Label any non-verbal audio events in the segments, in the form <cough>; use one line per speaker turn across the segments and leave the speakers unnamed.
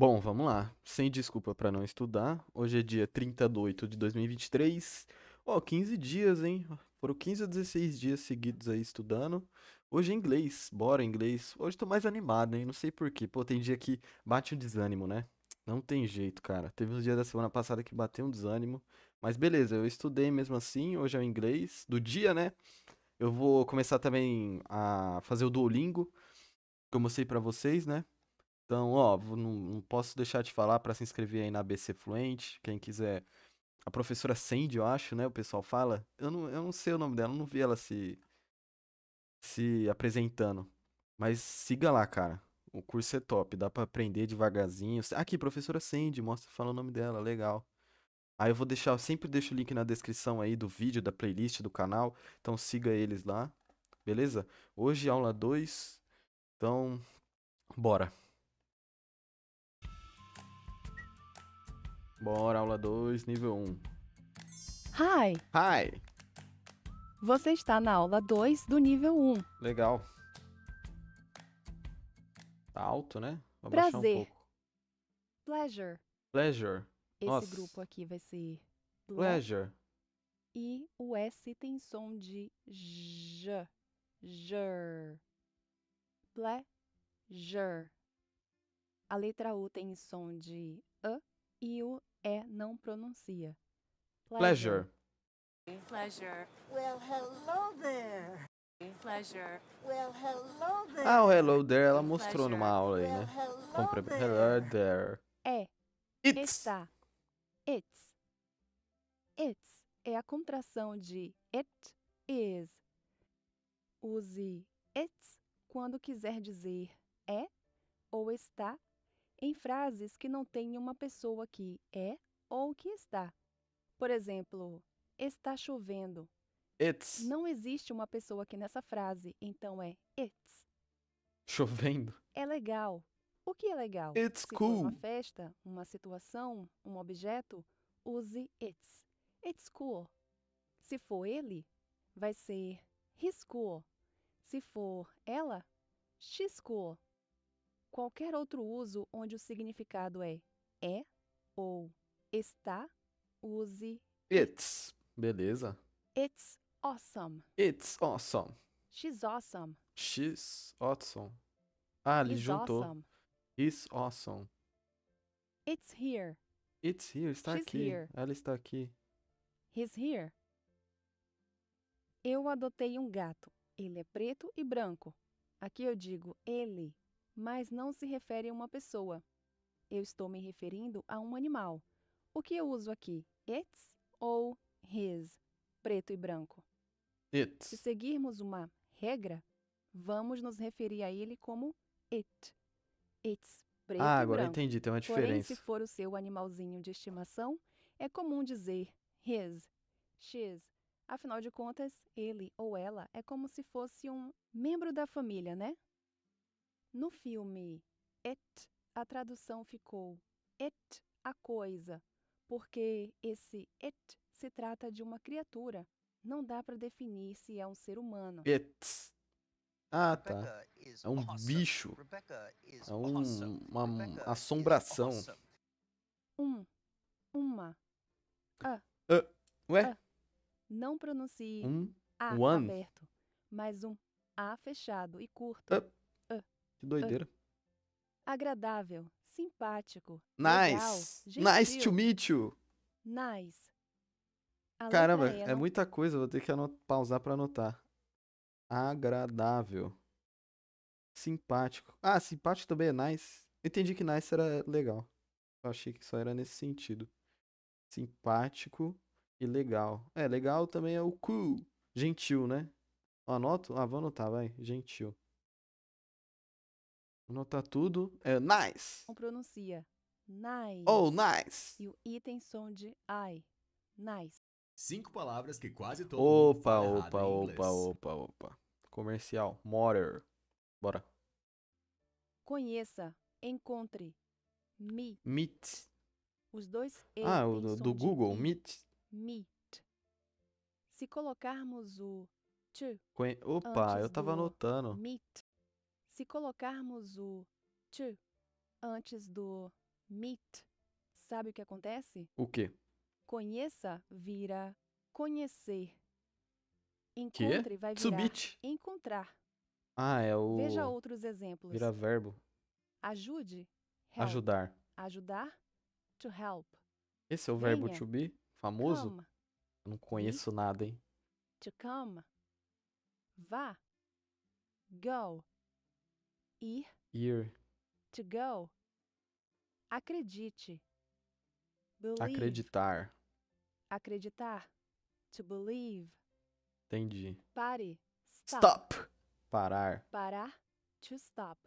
Bom, vamos lá. Sem desculpa para não estudar. Hoje é dia 30 de 8 de 2023. Ó, oh, 15 dias, hein? Foram 15 a 16 dias seguidos aí estudando. Hoje é inglês, bora inglês. Hoje tô mais animado, hein? Não sei porquê. Pô, tem dia que bate um desânimo, né? Não tem jeito, cara. Teve uns dias da semana passada que bateu um desânimo. Mas beleza, eu estudei mesmo assim. Hoje é o inglês do dia, né? Eu vou começar também a fazer o Duolingo, que eu mostrei pra vocês, né? Então, ó, não, não posso deixar de falar para se inscrever aí na ABC Fluente. Quem quiser. A professora Sandy, eu acho, né? O pessoal fala. Eu não, eu não sei o nome dela, não vi ela se. se apresentando. Mas siga lá, cara. O curso é top, dá para aprender devagarzinho. Aqui, professora Sandy, mostra, fala o nome dela, legal. Aí eu vou deixar, eu sempre deixo o link na descrição aí do vídeo, da playlist do canal. Então siga eles lá, beleza? Hoje aula 2. Então, bora. Bora, aula 2, nível 1. Um.
Hi! Hi! Você está na aula 2 do nível 1. Um.
Legal. Tá alto, né? Vou Prazer. Um
pouco. Pleasure.
Pleasure. Esse Nossa. grupo
aqui vai ser... Pleasure. E o S tem som de J. Jur. Pleasure. A letra U tem som de E e o é não pronuncia. Pleasure. Pleasure. Well, hello there. Pleasure. Well, hello there. Ah, o hello there ela mostrou Pleasure. numa aula aí, né? Well, hello, Compre there.
hello there.
É. It's. Está. It's. It's é a contração de it is. Use it's quando quiser dizer é ou está em frases que não tem uma pessoa que é ou que está. Por exemplo, está chovendo. It's. Não existe uma pessoa aqui nessa frase, então é it's.
Chovendo.
É legal. O que é legal? It's Se cool. uma festa, uma situação, um objeto, use it's. It's cool. Se for ele, vai ser his cool. Se for ela, she's cool qualquer outro uso onde o significado é é ou está, use
it's. Beleza.
It's awesome.
It's awesome.
She's awesome.
She's awesome. Ah, ele juntou. Awesome. He's awesome.
It's here.
It's here, está She's aqui. Here. Ela está aqui.
He's here. Eu adotei um gato. Ele é preto e branco. Aqui eu digo ele mas não se refere a uma pessoa. Eu estou me referindo a um animal. O que eu uso aqui? Its ou his? Preto e branco. It. Se seguirmos uma regra, vamos nos referir a ele como it. It's preto ah, e agora entendi, tem uma diferença. Porém, se for o seu animalzinho de estimação, é comum dizer his, she's. Afinal de contas, ele ou ela é como se fosse um membro da família, né? No filme Et, a tradução ficou Et, a coisa, porque esse Et se trata de uma criatura. Não dá para definir se é um ser humano. Et.
Ah, tá. É um bicho. É um, uma assombração.
Um. Uma. A.
Uh, ué? A.
Não pronuncie um, A one. aberto, mas um A fechado e curto. Uh. Que doideira. Ah, agradável, simpático. Nice! Legal, nice to meet you! Nice. A Caramba, é, é muita
coisa, vou ter que pausar para anotar. Agradável. Simpático. Ah, simpático também é nice. Entendi que nice era legal. Eu achei que só era nesse sentido. Simpático e legal. É, legal também é o cool. Gentil, né? anoto? Ah, vou anotar, vai. Gentil. Anotar tá tudo. É nice.
como pronuncia. Nice. Oh, nice. E o item som de I. Nice.
Cinco palavras que quase todo opa, mundo opa, opa, opa, opa. Comercial. Motor. Bora.
Conheça. Encontre. Me.
Meet.
Os dois E. Ah, o do, do Google. Meet. Meet. Se colocarmos o t. Opa, eu tava anotando. Meet. Se colocarmos o to antes do meet, sabe o que acontece? O quê? Conheça vira conhecer. Encontre que? vai virar encontrar.
Ah, é o Veja outros exemplos. Vira verbo.
Ajude. Help. Ajudar. Ajudar. To help.
Esse é o Venha. verbo to be famoso? Come. não conheço nada, hein?
To come. Vá. Go ir, ir. to go. Acredite. Believe.
Acreditar.
Acreditar. To believe. Entendi. Pare. Stop. stop. Parar. Parar. To stop.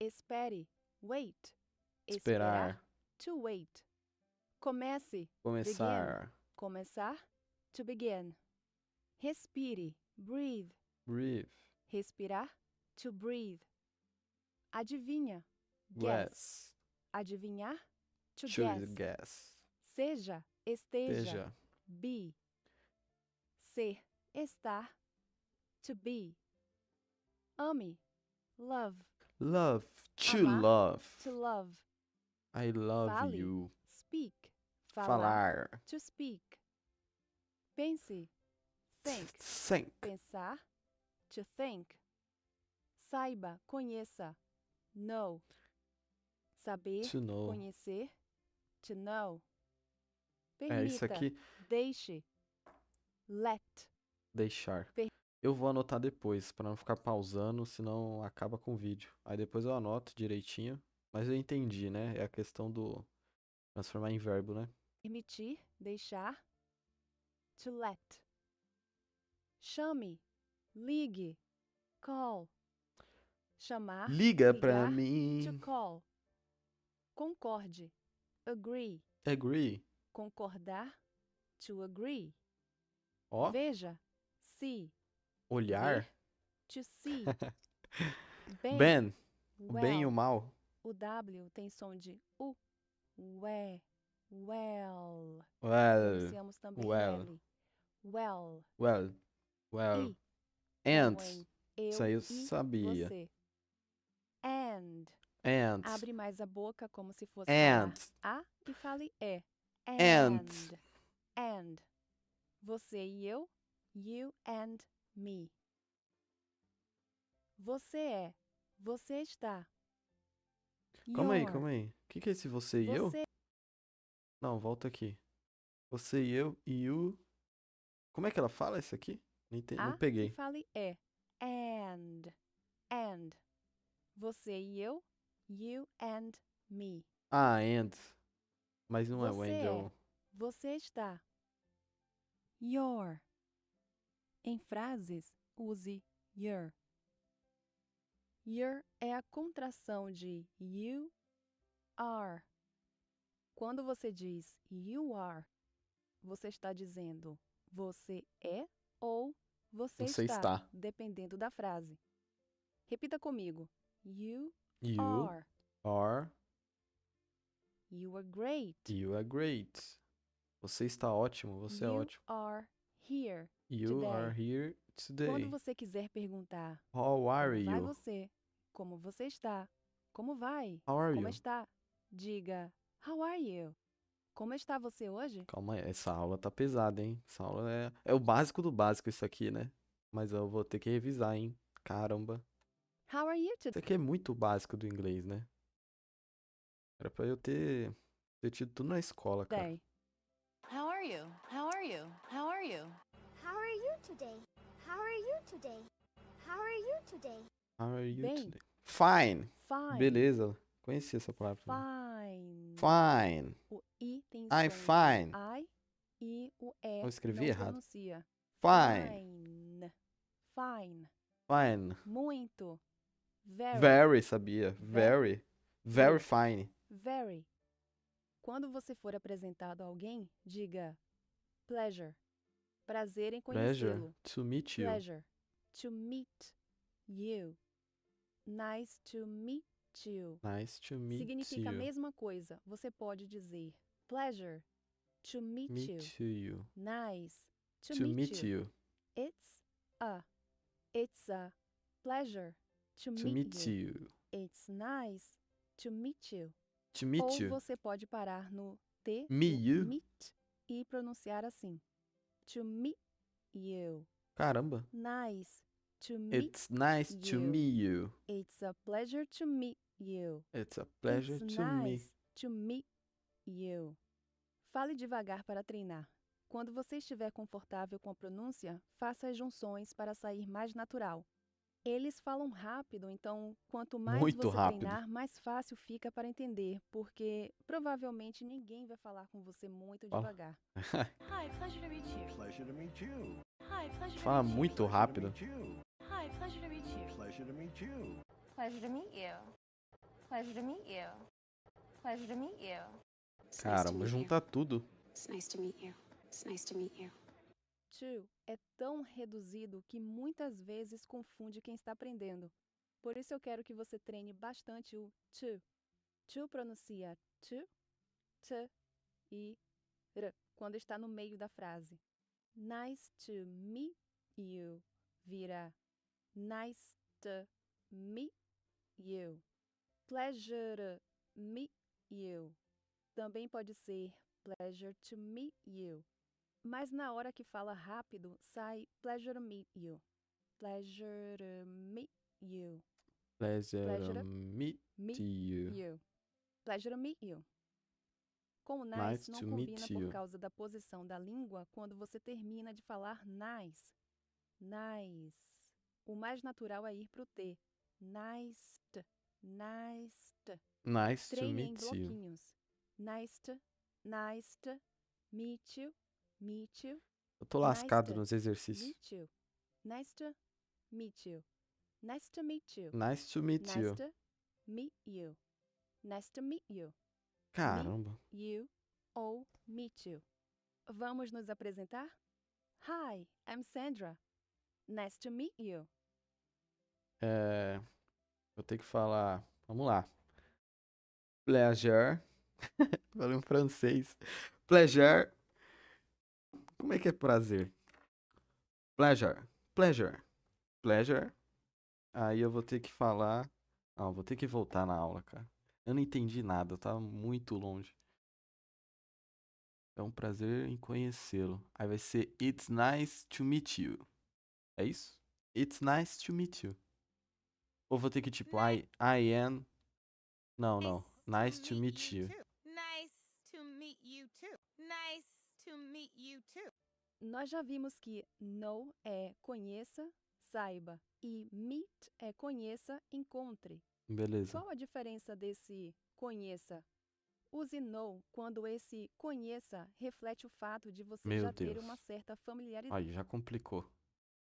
Espere. Wait. Esperar. Esperar. To wait. Comece. Começar. Begin. Começar. To begin. Respire. Breathe. Breathe. Respirar. To breathe. Adivinha.
Guess. guess.
Adivinhar. To, to guess. guess. Seja, esteja. Be. Ser, estar. To be. Ame. Love.
Love. To Amar, love. To love. I love Fale, you.
Speak. Falar, falar. To speak. Pense.
Think. Think.
Pensar. To think. Saiba, conheça know. Saber, to know. conhecer, to know.
Permita, é, isso aqui...
deixe, let.
Deixar. Per... Eu vou anotar depois, para não ficar pausando, senão acaba com o vídeo. Aí depois eu anoto direitinho. Mas eu entendi, né? É a questão do transformar em verbo, né?
Permitir, deixar, to let. Chame, ligue, call, chamar, liga para mim. To call. Concorde. Agree. Agree. Concordar. To agree. Ó. Veja. See. Olhar. Ver, to see.
<laughs>
ben. ben. Well. O bem e o mal. O W tem som de U. We. Well.
Well. também well. L.
Well.
Well. Well. well. Ants. Isso aí eu sabia.
Você. And.
And. Abre
mais a boca como se fosse and. A, a e fale E. And. and. And. Você e eu. You and me. Você é. Você está.
Calma aí, calma aí. O que, que é esse você e você... eu? Não, volta aqui. Você e eu e Como é que ela fala isso aqui? Não, entendi, não peguei.
Fale é. And. And. Você e eu. You and me.
Ah, and. Mas não é você é and É,
você está. Your. Em frases, use your. Your é a contração de you are. Quando você diz you are, você está dizendo você é ou você, você está, está, dependendo da frase. Repita comigo. You, you are. are. You are great.
You are great. Você está ótimo, você é you é ótimo.
are here. You today. are
here today. Quando
você quiser perguntar
How are you? Vai
você. Como você está? Como vai? How are Como you? está? Diga How are you? Como está você hoje?
Calma aí, essa aula tá pesada, hein? Essa aula é, é o básico do básico isso aqui, né? Mas eu vou ter que revisar, hein? Caramba.
How are you today? Isso aqui é
muito básico do inglês, né? Era pra eu ter, ter tido tudo na escola, cara. Day.
How are you? How are you? How are you? How are you today? How are you today? How are you today?
How are you today? Fine. Fine. Beleza. Conheci essa palavra. Fine. Fine. O i tem som. I'm fine.
I e o e. Eu escrevi errado. Pronuncia. Fine. Fine. Fine. Muito. Very.
Very, sabia. Very. Very, fine.
Very. Quando você for apresentado a alguém, diga pleasure. Prazer em conhecê-lo. Pleasure to meet you. Pleasure to meet you. Nice to meet you. Nice to meet Significa you. a mesma coisa. Você pode dizer pleasure to meet, meet you. you. Nice to, to meet, meet you. you. It's a it's a pleasure to, to meet, meet you. you. It's nice to meet you.
To meet Ou you. você
pode parar no T, me you. meet, e pronunciar assim. To meet you. Caramba. Nice to meet It's nice you. to meet you. It's a pleasure to meet you.
It's a pleasure It's to nice
me. to meet you. Fale devagar para treinar. Quando você estiver confortável com a pronúncia, faça as junções para sair mais natural. Eles falam rápido, então quanto mais Muito você rápido. treinar, mais fácil fica para entender, porque provavelmente ninguém vai falar com você muito devagar.
Hi,
pleasure to meet you.
Pleasure to meet you.
Hi, pleasure to Fala meet you. muito rápido. Hi, pleasure to meet you. Pleasure to
meet you.
Pleasure to meet you. Pleasure to meet you. Pleasure to meet you. Caramba, juntar tudo. It's nice to meet you. It's nice to meet you. Two é tão reduzido que muitas vezes confunde quem está aprendendo. Por isso eu quero que você treine bastante o to. To pronuncia to, t e r quando está no meio da frase. Nice to meet you vira nice to meet you. Pleasure meet you. Também pode ser pleasure to meet you. Mas na hora que fala rápido, sai pleasure to meet you. Pleasure to meet you.
Pleasure, pleasure to meet, meet you.
you. Pleasure to meet you. Com o nice, nice não combina por you. causa da posição da língua quando você termina de falar nice. Nice. O mais natural é ir para o T. Nice. t, Nice
Treine to meet em bloquinhos.
you. Nice. Nice. Meet you. Me too. Eu tô lascado nice nos exercícios. Me too. Nice to meet you. Nice to meet you. Nice to meet nice you. To meet you. Nice to meet you.
Caramba. Meet
you ou meet you. Vamos nos apresentar? Hi, I'm Sandra. Nice to meet you.
É, eu tenho que falar. Vamos lá. Pleasure. <laughs> Falei um francês. Pleasure como é que é prazer? Pleasure. Pleasure. Pleasure. Aí eu vou ter que falar. Não, vou ter que voltar na aula, cara. Eu não entendi nada, eu tava muito longe. É um prazer em conhecê-lo. Aí vai ser It's nice to meet you. É isso? It's nice to meet you. Ou vou ter que tipo I, I am. Não, não. Nice to meet you. Nós
já vimos que know é conheça, saiba e meet é conheça, encontre. Beleza. Qual a diferença desse conheça? Use know quando esse conheça reflete o fato de você Meu já Deus. ter uma certa familiaridade. Aí
já complicou.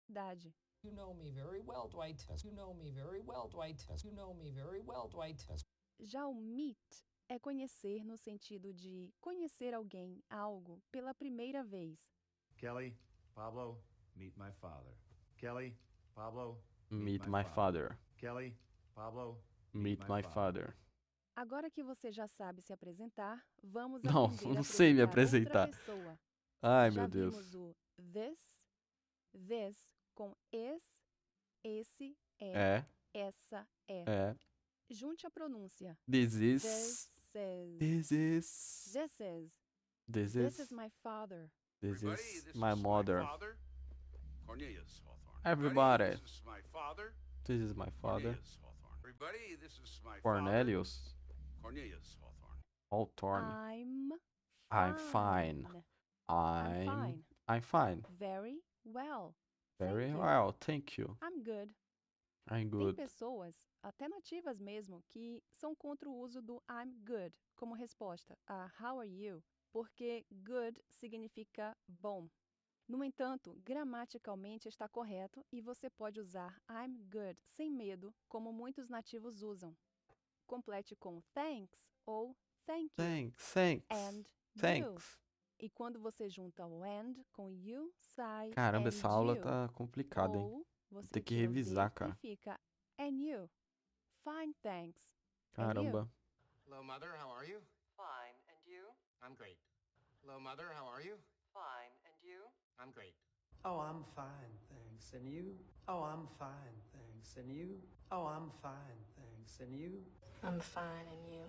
Dade. You know me very well,
Dwight. You know me very well, Dwight. You know me very well, Dwight. Já o meet é conhecer no sentido de conhecer alguém, algo, pela primeira vez. Kelly, Pablo, meet my father. Kelly, Pablo,
meet, my, father.
Kelly, Pablo,
meet, my, father.
Agora que você já sabe se apresentar, vamos Não, <laughs> não sei me apresentar. Ai, já meu Deus. o this, this com es, esse é, é essa é. é. Junte a pronúncia. This is. This is. This is. This is. This is. This is my father. This is my mother. Cornelius Hawthorne.
Everybody. This is my father. This is my father. Cornelius. Cornelius Hawthorne. I'm. I'm fine. I'm. Fine. I'm fine.
Very well.
Very thank well, you. thank you. I'm good. I'm good. Tem
pessoas, até nativas mesmo, que são contra o uso do I'm good como resposta a ah, How are you? porque good significa bom. No entanto, gramaticalmente está correto e você pode usar I'm good sem medo, como muitos nativos usam. Complete com thanks ou thank you. Thanks, thanks. And thanks. You. E quando você junta o and com you, sai. Caramba, essa you. aula tá complicada, hein? Vou ter que revisar, cara. E fica and you. Fine, thanks. Caramba. Hello, mother, how are you? I'm great. Hello, mother. How are you? Fine.
And you? I'm great. Oh, I'm fine, thanks. And you? Oh, I'm fine, thanks. And you? Oh, I'm fine, thanks. And you? I'm fine, and you?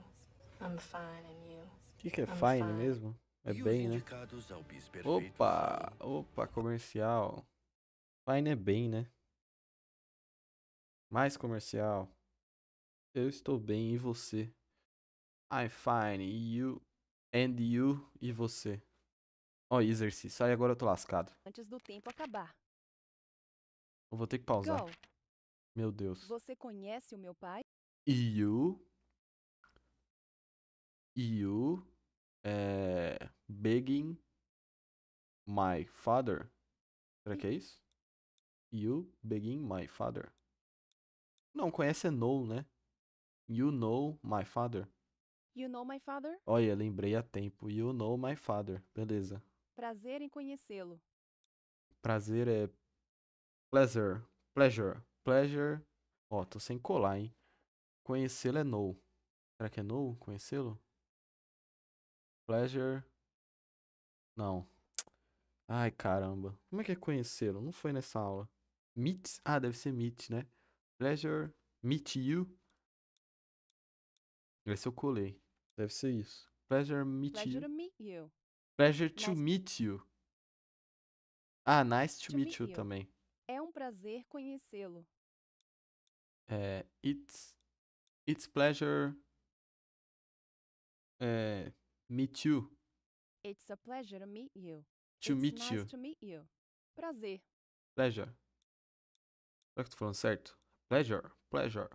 I'm fine, and you? O que, que é fine, fine mesmo? É bem, né?
Opa, opa, comercial. Fine é bem, né? Mais comercial. Eu estou bem e você? I'm fine, you? And you e você. Ó, oh, Exercy, sai agora eu tô lascado.
Antes do tempo acabar.
Eu vou ter que pausar. Go. Meu Deus.
Você conhece o meu pai?
You. You. É, begging my father. Será que é isso? You begging my father. Não, conhece é know, né? You know my father.
You know my father?
Olha, lembrei a tempo. You know my father. Beleza.
Prazer em conhecê-lo.
Prazer é pleasure. Pleasure. Pleasure. Ó, oh, tô sem colar, hein? Conhecê-lo é no. Será que é no? Conhecê-lo? Pleasure. Não. Ai, caramba. Como é que é conhecê-lo? Não foi nessa aula. Meet. Ah, deve ser meet, né? Pleasure. Meet you. ser eu colei. Deve ser isso. Pleasure meet Pleasure you. to meet you. Pleasure to nice meet you. Ah, nice to, to meet, meet you, também.
É um prazer conhecê-lo.
É, it's it's pleasure é, meet you.
It's a pleasure to meet you.
To it's meet nice you.
to meet you. Prazer.
Pleasure. Será que tô falando certo? Pleasure. Pleasure.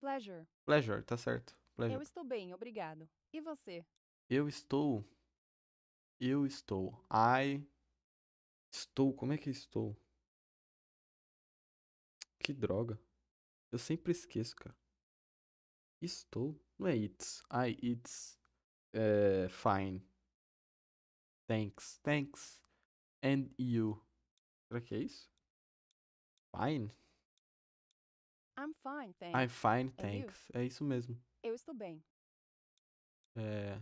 Pleasure. Pleasure, tá certo. Pleasure. Eu
estou bem, obrigado. E você?
Eu estou. Eu estou. I. Estou. Como é que eu estou? Que droga. Eu sempre esqueço, cara. Estou. Não é it's. I it's. É, fine. Thanks. Thanks. And you. Será que é isso? Fine?
I'm fine, thanks. I'm fine, thanks. É isso mesmo. Eu estou bem.
É.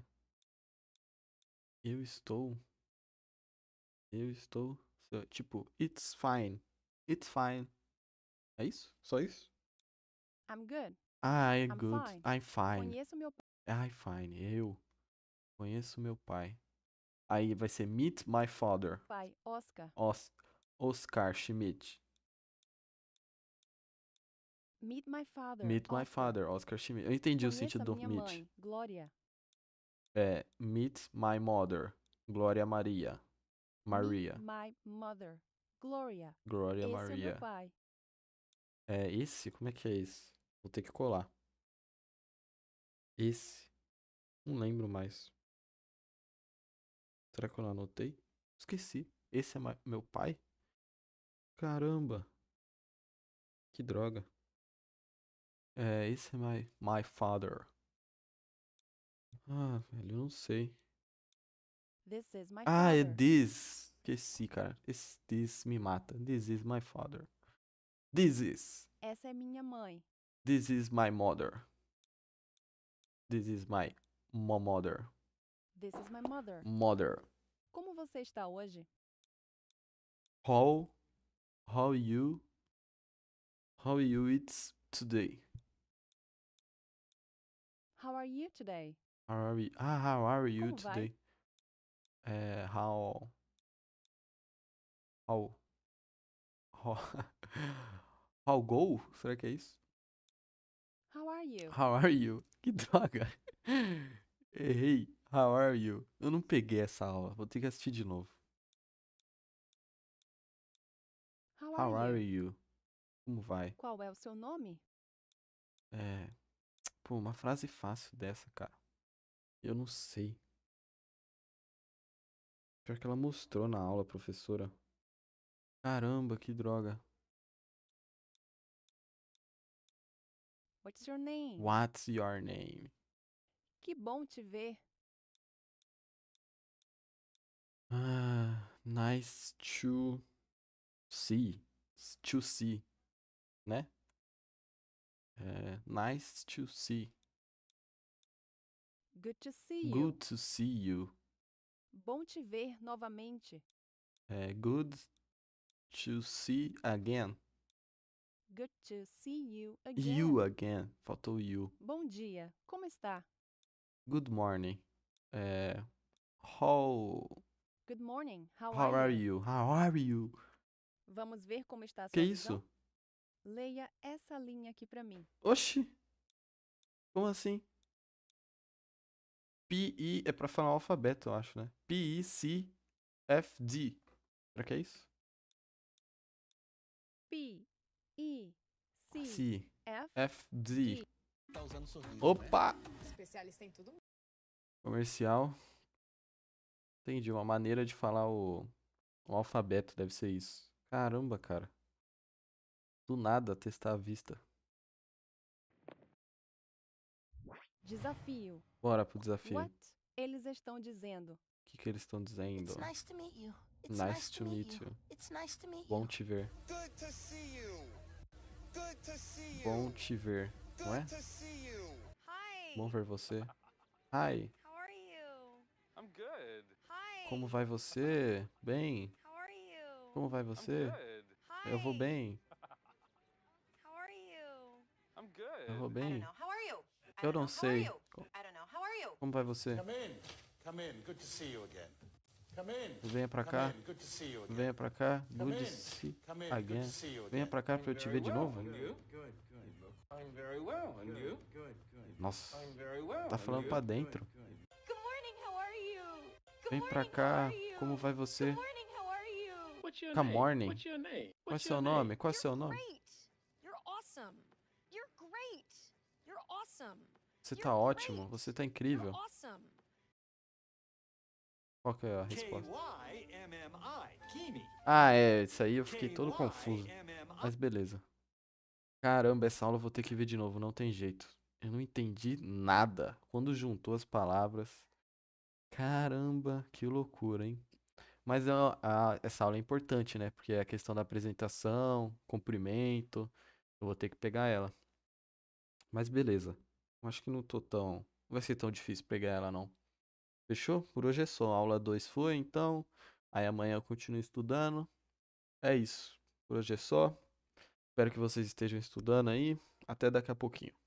Eu estou. Eu estou. Tipo, it's fine. It's fine. É isso? Só isso?
I'm good. Ah, I'm, I'm good. Fine. I'm fine. Conheço meu
pai. I'm fine. Eu conheço meu pai. Aí vai ser Meet My Father. Pai, Oscar. Os Oscar Schmidt.
Meet My Father. Meet Oscar.
My Father, Oscar Schmidt. Eu entendi Conheça o sentido do meet. Mãe, É, Meet My Mother, Glória Maria. Maria. Meet
my Mother, Glória. Glória é Maria. é meu pai.
É esse? Como é que é esse? Vou ter que colar. Esse. Não lembro mais. Será que eu não anotei? Esqueci. Esse é meu pai? Caramba. Que droga. É, esse é my, my father. Ah, velho, eu não sei. ah, é this. Esqueci, cara. Esse this me mata. This is my father. This is.
Essa é minha mãe.
This is my mother. This is my, my mother.
This is my mother. Mother. Como você está hoje?
How how you how you it's today?
How are you today?
How are you? Ah, how are you Como today? É, how... How... How... <laughs> how go? Será que é isso?
How are you? How
are you? <laughs> Que droga. Errei. How are you? Eu não peguei essa aula. Vou ter que assistir de novo. How, how are, you? are, you? Como vai?
Qual é o seu nome?
É, Pô, uma frase fácil dessa, cara. Eu não sei. Pior que ela mostrou na aula, professora. Caramba, que droga.
What's your name? What's your name? Que bom te ver.
Ah, nice to see. To see, né? É, nice to see.
Good to see you. Good
to see you.
Bom te ver novamente.
É, good to see again.
Good to see you again. You
again. Faltou you.
Bom dia. Como está?
Good morning. É, how...
Good morning. How, how are,
you? you? How are you?
Vamos ver como está a sua Que visão? isso? Leia essa linha aqui para mim.
Oxi! Como assim? PI é para falar alfabeto, eu acho, né? c, f, d. Será que é isso?
P I C, ah,
F, D. Tá né? Opa!
Especialista
em tudo. Comercial. Entendi, uma maneira de falar o, o alfabeto deve ser isso. Caramba, cara. Do nada, testar a vista.
Desafio.
Bora pro desafio. What
eles estão dizendo? O
que, que eles estão dizendo? It's nice to meet you. It's nice, nice to meet you. you. It's nice to meet you. Bom te ver. Good to see you. Good to see you. Bom te ver. É? Good não To see you. Hi. Bom ver você. Hi. How are you? I'm good. Hi. Como vai você? Bem. How are you? Como vai você? I'm good. Eu vou bem. Eu vou bem. Eu não sei. Como vai você?
Venha pra cá. Venha pra cá. Good to see again. Venha pra cá pra eu te ver de novo.
Nossa, tá falando pra dentro. Vem pra cá. Como vai você? Good morning. Qual é seu nome? Qual é seu nome? Você tá ótimo, você tá incrível. Qual que é a resposta? Ah, é, isso aí eu fiquei todo confuso. Mas beleza. Caramba, essa aula eu vou ter que ver de novo, não tem jeito. Eu não entendi nada. Quando juntou as palavras. Caramba, que loucura, hein? Mas a, é, a, ah, essa aula é importante, né? Porque é a questão da apresentação, cumprimento. Eu vou ter que pegar ela. Mas beleza. Acho que não tô tão. Não vai ser tão difícil pegar ela, não. Fechou? Por hoje é só. Aula 2 foi, então. Aí amanhã eu continuo estudando. É isso. Por hoje é só. Espero que vocês estejam estudando aí. Até daqui a pouquinho.